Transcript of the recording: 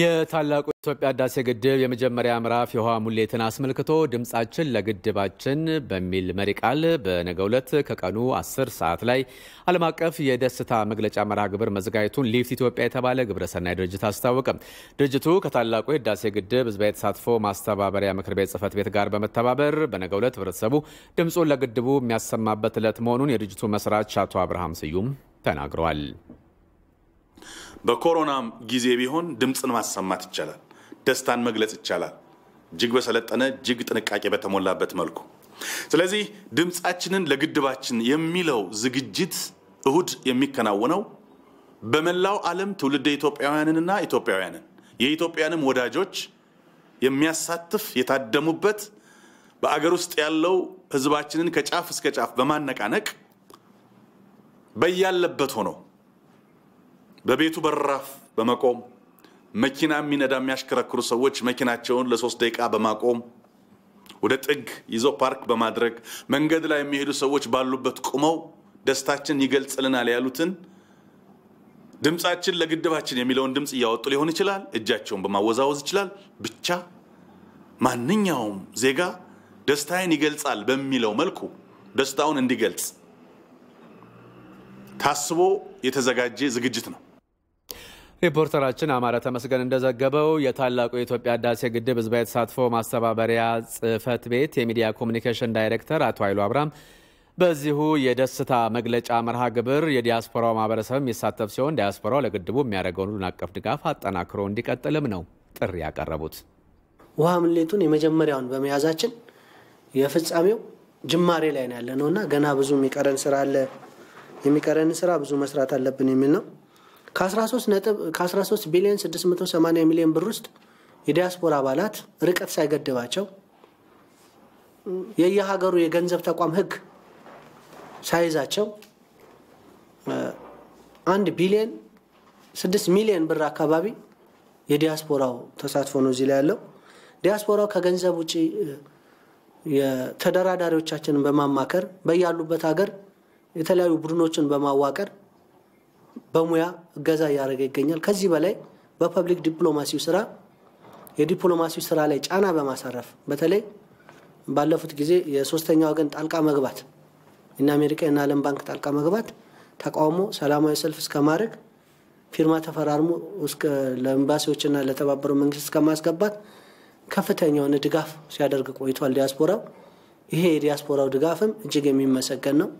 የታላቁ የኢትዮጵያ ህዳሴ ግድብ የመጀመሪያ ምዕራፍ የውሃ ሙሌትን አስመልክቶ ድምፃችን ለግድባችን በሚል መሪ ቃል በነገው ዕለት ከቀኑ 10 ሰዓት ላይ ዓለም አቀፍ የደስታ መግለጫ መርሃ ግብር መዘጋጀቱን ሊፍት ኢትዮጵያ የተባለ ግብረሰናይ ድርጅት አስታወቀ። ድርጅቱ ከታላቁ የህዳሴ ግድብ ህዝባዊ የተሳትፎ ማስተባበሪያ ምክር ቤት ጽህፈት ቤት ጋር በመተባበር በነገው ዕለት ህብረተሰቡ ድምፁን ለግድቡ የሚያሰማበት ዕለት መሆኑን የድርጅቱ መስራች አቶ አብርሃም ስዩም ተናግረዋል። በኮሮናም ጊዜ ቢሆን ድምፅን ማሰማት ይቻላል። ደስታን መግለጽ ይቻላል። እጅግ በሰለጠነ እጅግ ጥንቃቄ በተሞላበት መልኩ። ስለዚህ ድምፃችንን ለግድባችን የሚለው ዝግጅት እሁድ የሚከናወነው በመላው ዓለም ትውልደ ኢትዮጵያውያንንና ኢትዮጵያውያንን የኢትዮጵያንም ወዳጆች የሚያሳትፍ የታደሙበት በአገር ውስጥ ያለው ህዝባችንን ከጫፍ እስከ ጫፍ በማነቃነቅ በያለበት ሆነው በቤቱ በራፍ በመቆም መኪና የሚነዳ የሚያሽከረክሩ ሰዎች መኪናቸውን ለሶስት ደቂቃ በማቆም ወደ ጥግ ይዞ ፓርክ በማድረግ መንገድ ላይ የሚሄዱ ሰዎች ባሉበት ቁመው ደስታችን ይገልጽልናል ያሉትን ድምፃችን ለግድባችን የሚለውን ድምፅ እያወጡ ሊሆን ይችላል። እጃቸውን በማወዛወዝ ይችላል። ብቻ ማንኛውም ዜጋ ደስታዬን ይገልጻል በሚለው መልኩ ደስታውን እንዲገልጽ ታስቦ የተዘጋጀ ዝግጅት ነው። ሪፖርተራችን አማረ ተመስገን እንደዘገበው የታላቁ የኢትዮጵያ ህዳሴ ግድብ ህዝባዊ ተሳትፎ ማስተባበሪያ ጽህፈት ቤት የሚዲያ ኮሚኒኬሽን ዳይሬክተር አቶ ኃይሉ አብርሃም በዚሁ የደስታ መግለጫ መርሃ ግብር የዲያስፖራው ማህበረሰብ የሚሳተፍ ሲሆን ዲያስፖራው ለግድቡ የሚያደርገውን ሁሉን አቀፍ ድጋፍ አጠናክሮ እንዲቀጥልም ነው ጥሪ ያቀረቡት። ውሃ ምሌቱን የመጀመሪያውን በመያዛችን የፍጻሜው ጅማሬ ላይ ነው ያለ ነው እና ገና ብዙ የሚቀረን ስራ አለ። የሚቀረን ስራ ብዙ መስራት አለብን የሚል ነው። ከ13 ቢሊዮን 680 ሚሊዮን ብር ውስጥ የዲያስፖራ አባላት ርቀት ሳይገድባቸው የየሀገሩ የገንዘብ ተቋም ህግ ሳይዛቸው አንድ ቢሊዮን ስድስት ሚሊዮን ብር አካባቢ የዲያስፖራው ተሳትፎ ነው እዚህ ላይ ያለው። ዲያስፖራው ከገንዘብ ውጭ የተደራዳሪዎቻችንን በማማከር በያሉበት ሀገር የተለያዩ ቡድኖችን በማዋቀር በሙያ እገዛ እያደረገ ይገኛል። ከዚህ በላይ በፐብሊክ ዲፕሎማሲው ስራ የዲፕሎማሲው ስራ ላይ ጫና በማሳረፍ በተለይ ባለፉት ጊዜ የሶስተኛ ወገን ጣልቃ መግባት እና አሜሪካ እና ዓለም ባንክ ጣልቃ መግባት ተቃውሞ ሰላማዊ ሰልፍ እስከ ማድረግ ፊርማ ተፈራርሞ ለኤምባሲዎችና ለተባበሩ መንግስት እስከማስገባት ከፍተኛውን ድጋፍ ሲያደርግ ቆይቷል ዲያስፖራው። ይሄ የዲያስፖራው ድጋፍም እጅግ የሚመሰገን ነው።